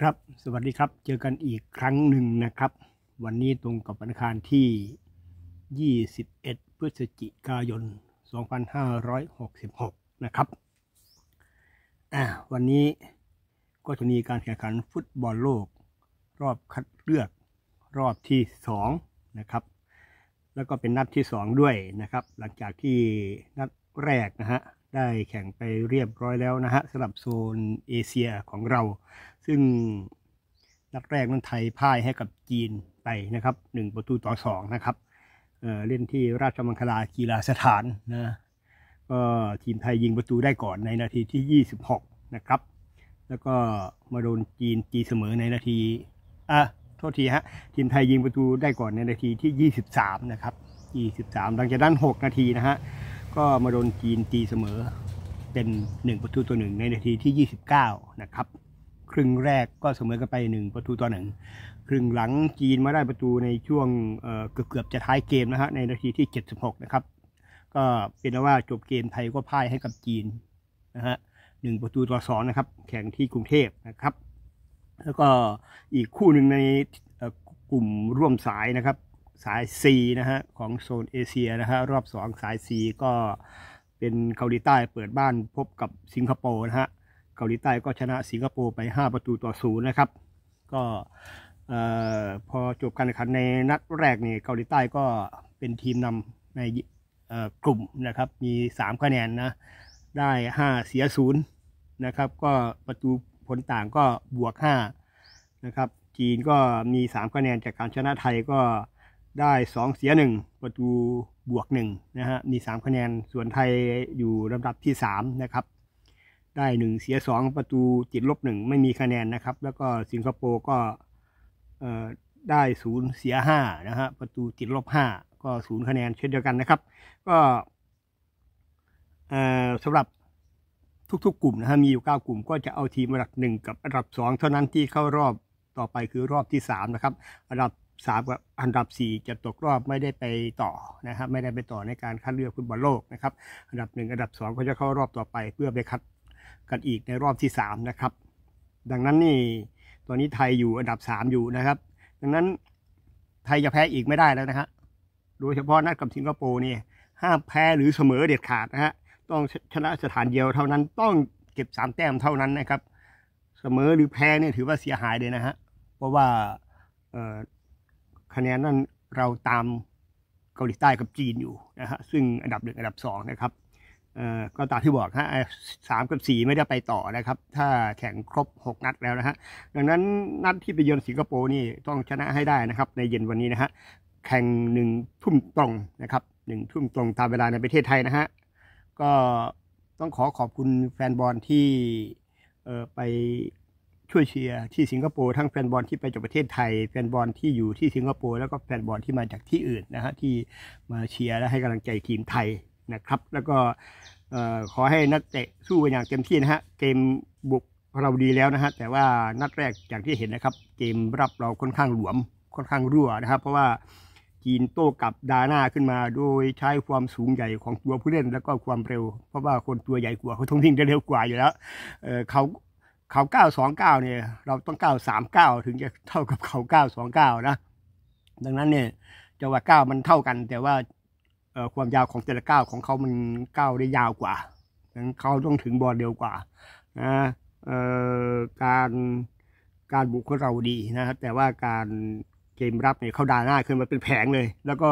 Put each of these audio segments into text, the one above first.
ครับ สวัสดีครับ เจอกันอีกครั้งหนึ่งนะครับ วันนี้ตรงกับวันอังคารที่ 21 พฤศจิกายน 2566นะครับ อ่า วันนี้ก็จะมีการแข่งขันฟุตบอลโลกรอบคัดเลือกรอบที่2นะครับ แล้วก็เป็นนัดที่ 2 ด้วยนะครับ หลังจากที่นัดแรกนะฮะ ได้แข่งไปเรียบร้อยแล้วนะฮะสำหรับโซนเอเชียของเราซึ่งนัดแรกนั้นไทยพ่ายให้กับจีนไปนะครับหนึ่งประตูต่อสองนะครับเเล่นที่ราชมังคลากีฬาสถานนะ ก็ทีมไทยยิงประตูได้ก่อนในนาทีที่ 26 นะครับ แล้วก็มาโดนจีนตีเสมอในนาที อ่ะโทษทีฮะทีมไทยยิงประตูได้ก่อนในนาทีที่23นะครับ 23หลังจากนั้น6 นาทีนะฮะ ก็มาโดนจีนตีเสมอ เป็น1ประตูตัวหนึ่งในนาทีที่ 29 นะครับครึ่งแรกก็เสมอกันไปหนึ่งประตูต่อหนึ่งครึ่งหลังจีนมาได้ประตูในช่วงเกือบบจะท้ายเกมนะฮะในนาทีที่ 76นะครับก็เป็นว่าจบเกมไทยก็พ่ายให้กับจีนนะฮะหนึ่งประตูต่อสองนะครับแข่งที่กรุงเทพนะครับ แล้วก็อีกคู่หนึ่งในกลุ่มร่วมสายนะครับสาย C นะฮะของโซนเอเชียนะฮะรอบสองสาย C ก็เป็นเกาหลีใต้เปิดบ้านพบกับสิงคโปร์นะฮะเกาหลีใต้ก็ชนะ สิงคโปร์ไป 5 ประตูต่อศูนย์นะครับ ก็พอจบการแข่งขันในนัดแรก นี่เกาหลีใต้ก็เป็นทีมนำในกลุ่มนะครับ มี 3 คะแนนนะได้ 5 เสียศูนย์นะครับก็ประตูผลต่างก็บวก5นะครับ จีนก็มี 3 คะแนนจากการชนะไทยก็ได้ 2 เสีย 1 ประตูบวก1นะฮะมี3คะแนนส่วนไทยอยู่ลำดับที่ 3 นะครับได้หนึ่งเสียสองประตูติดลบหนึ่งไม่มีคะแนนนะครับ แล้วก็สิงคโปร์ก็ได้ศูนย์เสียห้านะฮะประตูติดลบห้าก็ศูนย์คะแนนเช่นเดียวกันนะครับ ก็สำหรับทุกๆกลุ่มนะฮะมีอยู่9กลุ่ม ก็จะเอาทีมอันดับหนึ่งกับอันดับ 2 เท่านั้นที่เข้ารอบต่อไปคือรอบที่3นะครับอันดับ3กับอันดับ 4 จะตกรอบไม่ได้ไปต่อนะครับไม่ได้ไปต่อในการคัดเลือกฟุตบอลโลกนะครับอันดับ 1 อันดับ 2 ก็จะเข้ารอบต่อไปเพื่อไปคัดกันอีกในรอบที่ 3 นะครับ ดังนั้นนี่ตอนนี้ไทยอยู่อันดับ 3 อยู่นะครับ ดังนั้นไทยจะแพ้อีกไม่ได้แล้วนะฮะโดยเฉพาะนัดกับสิงคโปร์นี่ห้ามแพ้หรือเสมอเด็ดขาดนะฮะต้องชนะสถานเดียวเท่านั้นต้องเก็บสามแต้มเท่านั้นนะครับเสมอหรือแพ้เนี่ยถือว่าเสียหายเลยนะฮะเพราะว่าคะแนนนั้นเราตามเกาหลีใต้กับจีนอยู่นะฮะซึ่งอันดับหนึ่งอันดับสองนะครับก็ตามที่บอกฮะสามกับสี่ไม่ได้ไปต่อนะครับ ถ้าแข่งครบ 6 นัดแล้วนะฮะ ดังนั้นนัดที่ไปเยือนสิงคโปร์นี่ต้องชนะให้ได้นะครับในเย็นวันนี้นะฮะ แข่งหนึ่งทุ่มตรงนะครับหนึ่งทุ่มตรงตามเวลาในประเทศไทยนะฮะ ก็ต้องขอขอบคุณแฟนบอลที่ไปช่วยเชียร์ที่สิงคโปร์ทั้งแฟนบอลที่ไปจากประเทศไทยแฟนบอลที่อยู่ที่สิงคโปร์แล้วก็แฟนบอลที่มาจากที่อื่นนะฮะที่มาเชียร์และให้กำลังใจทีมไทยนะครับแล้วก็ขอให้นักเตะ สู้กันอย่างเต็มที่นะฮะ เกมบุกเราดีแล้วนะฮะแต่ว่านัดแรกอย่างที่เห็นนะครับ เกมรับเราค่อนข้างหลวม ค่อนข้างรั่วนะครับ เพราะว่าจีนโต้กลับดาหน้าขึ้นมาโดยใช้ความสูงใหญ่ของตัวผู้เล่นแล้วก็ความเร็ว เพราะว่าคนตัวใหญ่กว่าเขาทุ่งทิ้งได้เร็วกว่าอยู่แล้วเเขาเขาเก้าสองเก้าเนี่ย เราต้องเก้าสามเก้าถึงจะเท่ากับเขาเก้าสองเก้านะ ดังนั้นเนี่ยจังหวะเก้ามันเท่ากัน แต่ว่าความยาวของแต่ละก้าวของเขามันก้าวได้ยาวกว่าดังเขาต้องถึงบอลเร็วกว่านะการการบุกของเราดีนะครับแต่ว่าการเกมรับเนี่ยเขาด่าหน้าขึ้นมาเป็นแผงเลย แล้วก็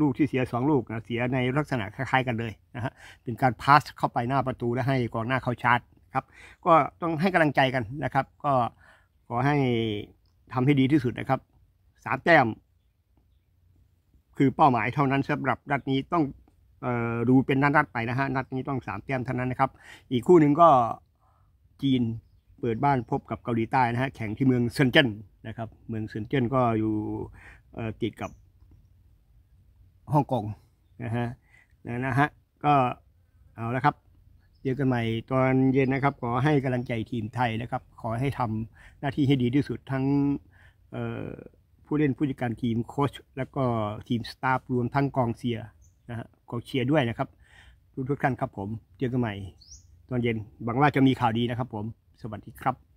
ลูกที่เสียสองลูกนะเสียในลักษณะคล้ายๆกันเลยนะฮะเป็นการพาสเข้าไปหน้าประตูและให้กองหน้าเขาชาร์จครับก็ต้องให้กำลังใจกันนะครับ ก็ขอให้ทำให้ดีที่สุดนะครับสามแต้มคือเป้าหมายเท่านั้นสำหรับนัดนี้ต้องดูเป็นนัดนัดไปนะฮะนัดนี้ต้องสามแต้มเท่านั้นนะครับ อีกคู่หนึ่งก็จีนเปิดบ้านพบกับเกาหลีใต้นะฮะแข่งที่เมืองเซินเจิ้นนะครับ เมืองเซินเจิ้นก็อยู่ติดกับฮ่องกงนะฮะนะฮะก็เอาละครับเจอกันใหม่ตอนเย็นนะครับ ขอให้กำลังใจทีมไทยนะครับ ขอให้ทำหน้าที่ให้ดีที่สุดทั้งผู้เล่นผู้จัดการทีมโค้ชแล้วก็ทีมสตาฟรวมทั้งกองเชียร์นะฮะกองเชียร์ด้วยนะครับ ทุกทุกท่านครับผมเจอกันใหม่ ตอนเย็นหวังว่าจะมีข่าวดีนะครับผมสวัสดีครับ